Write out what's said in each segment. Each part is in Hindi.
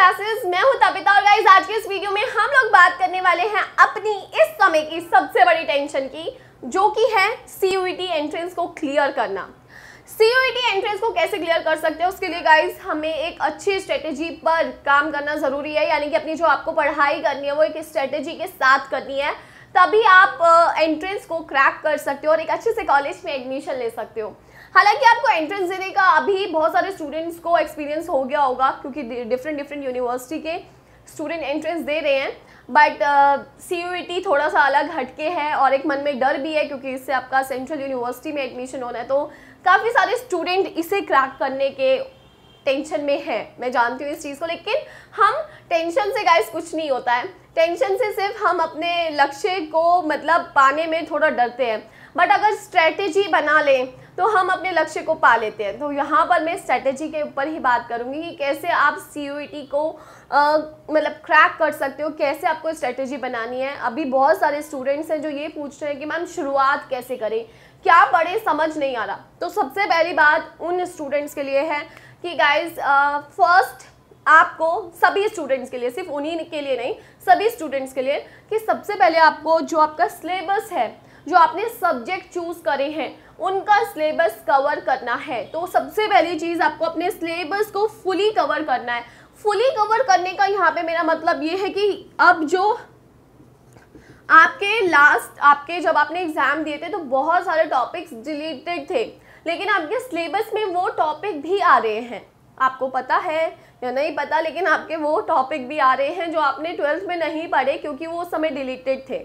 क्लासेस मैं हूं तपिता और गाइस आज के इस वीडियो में हम लोग बात करने वाले हैं अपनी इस समय की सबसे बड़ी टेंशन की जो कि है सीयूईटी एंट्रेंस e को क्लियर करना सीयूईटी एंट्रेंस e को कैसे क्लियर कर सकते हैं उसके लिए गाइस हमें एक अच्छी स्ट्रेटेजी पर काम करना ज़रूरी है यानी कि अपनी जो आपको पढ़ाई करनी है वो एक स्ट्रेटेजी के साथ करनी है तभी आप एंट्रेंस को क्रैक कर सकते हो और एक अच्छे से कॉलेज में एडमिशन ले सकते हो हालांकि आपको एंट्रेंस देने का अभी बहुत सारे स्टूडेंट्स को एक्सपीरियंस हो गया होगा क्योंकि डिफरेंट डिफरेंट यूनिवर्सिटी के स्टूडेंट एंट्रेंस दे रहे हैं बट सी यू टी थोड़ा सा अलग हटके है और एक मन में डर भी है क्योंकि इससे आपका सेंट्रल यूनिवर्सिटी में एडमिशन होना है तो काफ़ी सारे स्टूडेंट इसे क्रैक करने के टेंशन में है मैं जानती हूँ इस चीज़ को लेकिन हम टेंशन से गाइस कुछ नहीं होता है टेंशन से सिर्फ हम अपने लक्ष्य को मतलब पाने में थोड़ा डरते हैं बट अगर स्ट्रेटेजी बना लें तो हम अपने लक्ष्य को पा लेते हैं तो यहाँ पर मैं स्ट्रेटेजी के ऊपर ही बात करूँगी कि कैसे आप सी को मतलब क्रैक कर सकते हो कैसे आपको स्ट्रेटेजी बनानी है अभी बहुत सारे स्टूडेंट्स हैं जो ये पूछ रहे हैं कि मैम शुरुआत कैसे करें क्या पढ़े समझ नहीं आ रहा तो सबसे पहली बात उन स्टूडेंट्स के लिए है कि गाइज फर्स्ट आपको सभी स्टूडेंट्स के लिए सिर्फ उन्हीं के लिए नहीं सभी स्टूडेंट्स के लिए कि सबसे पहले आपको जो आपका सिलेबस है जो आपने सब्जेक्ट चूज करे हैं उनका सिलेबस कवर करना है तो सबसे पहली चीज़ आपको अपने सिलेबस को फुली कवर करना है फुली कवर करने का यहाँ पे मेरा मतलब ये है कि अब जो आपके लास्ट आपके जब आपने एग्ज़ाम दिए थे तो बहुत सारे टॉपिक्स डिलीटेड थे लेकिन आपके सिलेबस में वो टॉपिक भी आ रहे हैं आपको पता है या नहीं पता लेकिन आपके वो टॉपिक भी आ रहे हैं जो आपने ट्वेल्थ में नहीं पढ़े क्योंकि वो उस समय डिलीटेड थे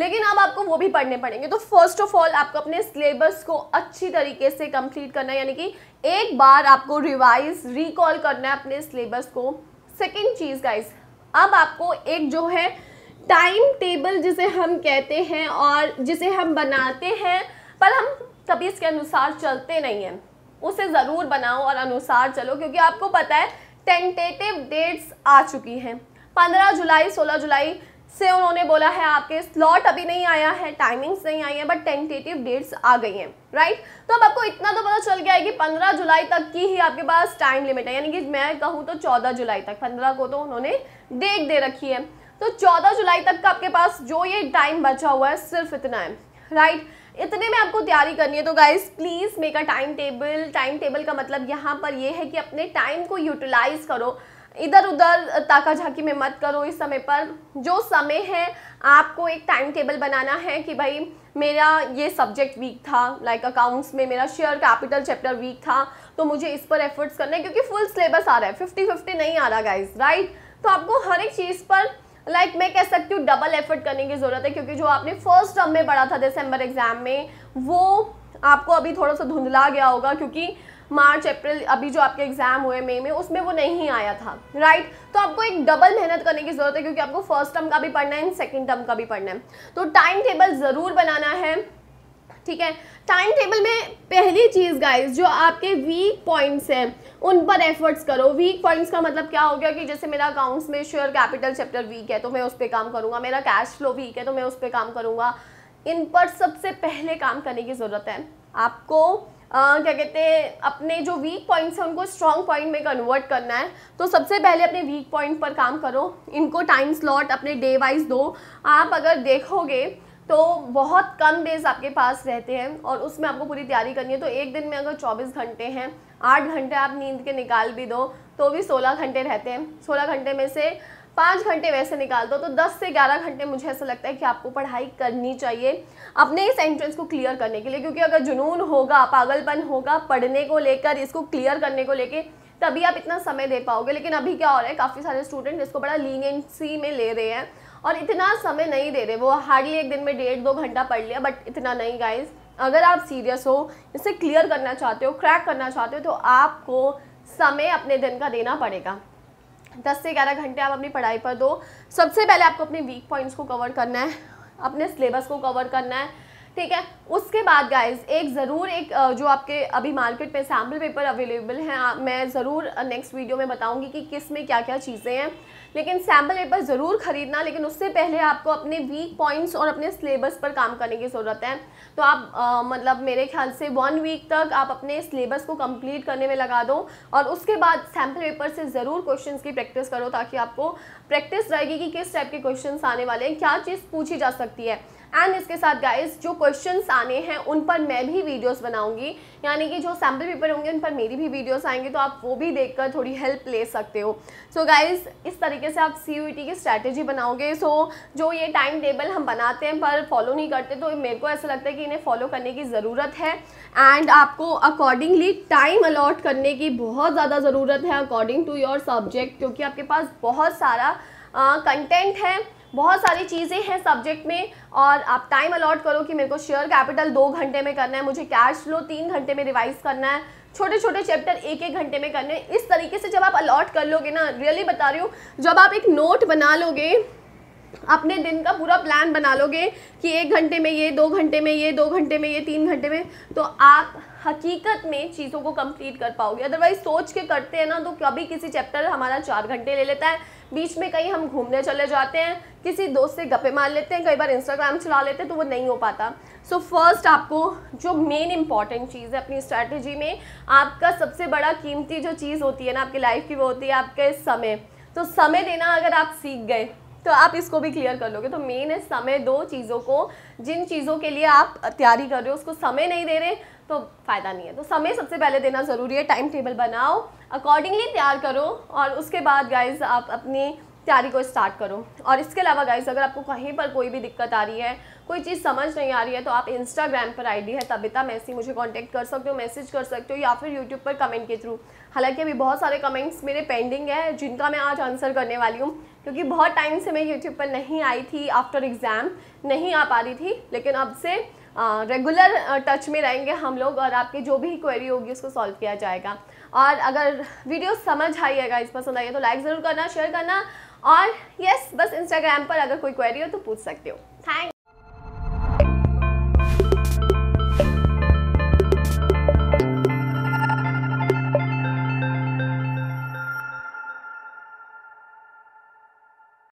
लेकिन अब आपको वो भी पढ़ने पड़ेंगे तो फर्स्ट ऑफ ऑल आपको अपने सिलेबस को अच्छी तरीके से कंप्लीट करना है यानी कि एक बार आपको रिवाइज रिकॉल करना है अपने सिलेबस को सेकेंड चीज़ गाइज अब आपको एक जो है टाइम टेबल जिसे हम कहते हैं और जिसे हम बनाते हैं पर हम कभी इसके अनुसार चलते नहीं हैं उसे ज़रूर बनाओ और अनुसार चलो क्योंकि आपको पता है टेंटेटिव डेट्स आ चुकी हैं 15 जुलाई 16 जुलाई से उन्होंने बोला है आपके स्लॉट अभी नहीं आया है टाइमिंग्स नहीं आई है बट टेंटेटिव डेट्स आ गई हैं राइट तो अब आपको इतना तो पता चल गया है कि 15 जुलाई तक की ही आपके पास टाइम लिमिट है यानी कि मैं कहूँ तो 14 जुलाई तक 15 को तो उन्होंने डेट दे रखी है तो 14 जुलाई तक का आपके पास जो ये टाइम बचा हुआ है सिर्फ इतना है राइट इतने में आपको तैयारी करनी है तो guys please make a time table time table का मतलब यहाँ पर यह है कि अपने टाइम को यूटिलाइज़ करो इधर उधर ताका झाकी में मत करो इस समय पर जो समय है आपको एक टाइम टेबल बनाना है कि भाई मेरा ये सब्जेक्ट वीक था लाइक like अकाउंट्स में मेरा शेयर कैपिटल चैप्टर वीक था तो मुझे इस पर एफर्ट्स करना है क्योंकि फुल सिलेबस आ रहा है फिफ्टी फिफ्टी नहीं आ रहा गाइज राइट तो आपको हर एक चीज़ पर लाइक like, मैं कह सकती हूँ डबल एफर्ट करने की ज़रूरत है क्योंकि जो आपने फर्स्ट टर्म में पढ़ा था दिसंबर एग्ज़ाम में वो आपको अभी थोड़ा सा धुंधला गया होगा क्योंकि मार्च अप्रैल अभी जो आपके एग्ज़ाम हुए मई में उसमें वो नहीं आया था राइट तो आपको एक डबल मेहनत करने की ज़रूरत है क्योंकि आपको फर्स्ट टर्म का भी पढ़ना है एंड सेकेंड टर्म का भी पढ़ना है तो टाइम टेबल ज़रूर बनाना है ठीक है टाइम टेबल में पहली चीज़ गाइस जो आपके वीक पॉइंट्स हैं उन पर एफर्ट्स करो वीक पॉइंट्स का मतलब क्या हो गया कि जैसे मेरा अकाउंट्स में शेयर कैपिटल चैप्टर वीक है तो मैं उस पर काम करूँगा मेरा कैश फ्लो वीक है तो मैं उस पर काम करूँगा इन पर सबसे पहले काम करने की ज़रूरत है आपको क्या कहते हैं अपने जो वीक पॉइंट्स हैं उनको स्ट्रॉन्ग पॉइंट में कन्वर्ट करना है तो सबसे पहले अपने वीक पॉइंट पर काम करो इनको टाइम स्लॉट अपने डे वाइज दो आप अगर देखोगे तो बहुत कम डेज आपके पास रहते हैं और उसमें आपको पूरी तैयारी करनी है तो एक दिन में अगर 24 घंटे हैं 8 घंटे आप नींद के निकाल भी दो तो भी 16 घंटे रहते हैं 16 घंटे में से पाँच घंटे वैसे निकाल दो तो दस से ग्यारह घंटे मुझे ऐसा लगता है कि आपको पढ़ाई करनी चाहिए अपने इस एंट्रेंस को क्लियर करने के लिए क्योंकि अगर जुनून होगा पागलपन होगा पढ़ने को लेकर इसको क्लियर करने को लेकर तभी आप इतना समय दे पाओगे लेकिन अभी क्या हो रहा है काफ़ी सारे स्टूडेंट इसको बड़ा लीनियंसी में ले रहे हैं और इतना समय नहीं दे रहे वो हार्डली एक दिन में डेढ़ दो घंटा पढ़ लिया बट इतना नहीं गाइज अगर आप सीरियस हो इसे क्लियर करना चाहते हो क्रैक करना चाहते हो तो आपको समय अपने दिन का देना पड़ेगा दस से ग्यारह घंटे आप अपनी पढ़ाई पर दो सबसे पहले आपको अपने वीक पॉइंट्स को कवर करना है अपने सिलेबस को कवर करना है ठीक है उसके बाद गाइज एक ज़रूर एक जो आपके अभी मार्केट में सैम्पल पेपर अवेलेबल हैं मैं ज़रूर नेक्स्ट वीडियो में बताऊंगी कि किस में क्या क्या चीज़ें हैं लेकिन सैम्पल पेपर ज़रूर खरीदना लेकिन उससे पहले आपको अपने वीक पॉइंट्स और अपने सिलेबस पर काम करने की ज़रूरत है तो आप आ, मतलब मेरे ख्याल से वन वीक तक आप अपने सिलेबस को कंप्लीट करने में लगा दो और उसके बाद सैम्पल पेपर से ज़रूर क्वेश्चन की प्रैक्टिस करो ताकि आपको प्रैक्टिस रहेगी कि किस टाइप के क्वेश्चन आने वाले हैं क्या चीज़ पूछी जा सकती है एंड इसके साथ गाइस जो क्वेश्चंस आने हैं उन पर मैं भी वीडियोस बनाऊंगी यानी कि जो सैम्पल पेपर होंगे उन पर मेरी भी वीडियोस आएंगे तो आप वो भी देखकर थोड़ी हेल्प ले सकते हो सो so गाइस इस तरीके से आप सी e की स्ट्रैटेजी बनाओगे सो so, जो ये टाइम टेबल हम बनाते हैं पर फॉलो नहीं करते तो मेरे को ऐसा लगता है कि इन्हें फॉलो करने की ज़रूरत है एंड आपको अकॉर्डिंगली टाइम अलॉट करने की बहुत ज़्यादा ज़रूरत है अकॉर्डिंग टू योर सब्जेक्ट क्योंकि आपके पास बहुत सारा कंटेंट है बहुत सारी चीज़ें हैं सब्जेक्ट में और आप टाइम अलॉट करो कि मेरे को शेयर कैपिटल दो घंटे में करना है मुझे कैश फ्लो तीन घंटे में रिवाइज करना है छोटे छोटे चैप्टर एक एक घंटे में करने इस तरीके से जब आप अलॉट कर लोगे ना रियली बता रही हूँ जब आप एक नोट बना लोगे अपने दिन का पूरा प्लान बना लोगे कि एक घंटे में ये दो घंटे में ये दो घंटे में ये तीन घंटे में तो आप हकीकत में चीज़ों को कंप्लीट कर पाओगे अदरवाइज सोच के करते हैं ना तो कभी किसी चैप्टर हमारा चार घंटे ले लेता है बीच में कहीं हम घूमने चले जाते हैं किसी दोस्त से गप्पे मार लेते हैं कई बार इंस्टाग्राम चला लेते हैं तो वो नहीं हो पाता सो so फर्स्ट आपको जो मेन इंपॉर्टेंट चीज़ है अपनी स्ट्रैटेजी में आपका सबसे बड़ा कीमती जो चीज़ होती है ना आपकी लाइफ की वो होती है आपके समय तो समय देना अगर आप सीख गए तो आप इसको भी क्लियर कर लोगे तो मेन है समय दो चीज़ों को जिन चीज़ों के लिए आप तैयारी कर रहे हो उसको समय नहीं दे रहे तो फ़ायदा नहीं है तो समय सबसे पहले देना ज़रूरी है टाइम टेबल बनाओ अकॉर्डिंगली तैयार करो और उसके बाद गाइज आप अपनी तैयारी को स्टार्ट करो और इसके अलावा गाइज अगर आपको कहीं पर कोई भी दिक्कत आ रही है कोई चीज़ समझ नहीं आ रही है तो आप इंस्टाग्राम पर आईडी है तबिता मैसी मुझे कांटेक्ट कर सकते हो मैसेज कर सकते हो या फिर यूट्यूब पर कमेंट के थ्रू हालांकि अभी बहुत सारे कमेंट्स मेरे पेंडिंग है जिनका मैं आज आंसर करने वाली हूँ क्योंकि बहुत टाइम से मैं यूट्यूब पर नहीं आई थी आफ्टर एग्ज़ाम नहीं आ पा रही थी लेकिन अब से रेगुलर टच में रहेंगे हम लोग और आपकी जो भी क्वेरी होगी उसको सॉल्व किया जाएगा और अगर वीडियो समझ आई है इस पसंद आई है तो लाइक ज़रूर करना शेयर करना और यस बस इंस्टाग्राम पर अगर कोई क्वेरी हो तो पूछ सकते हो थैंक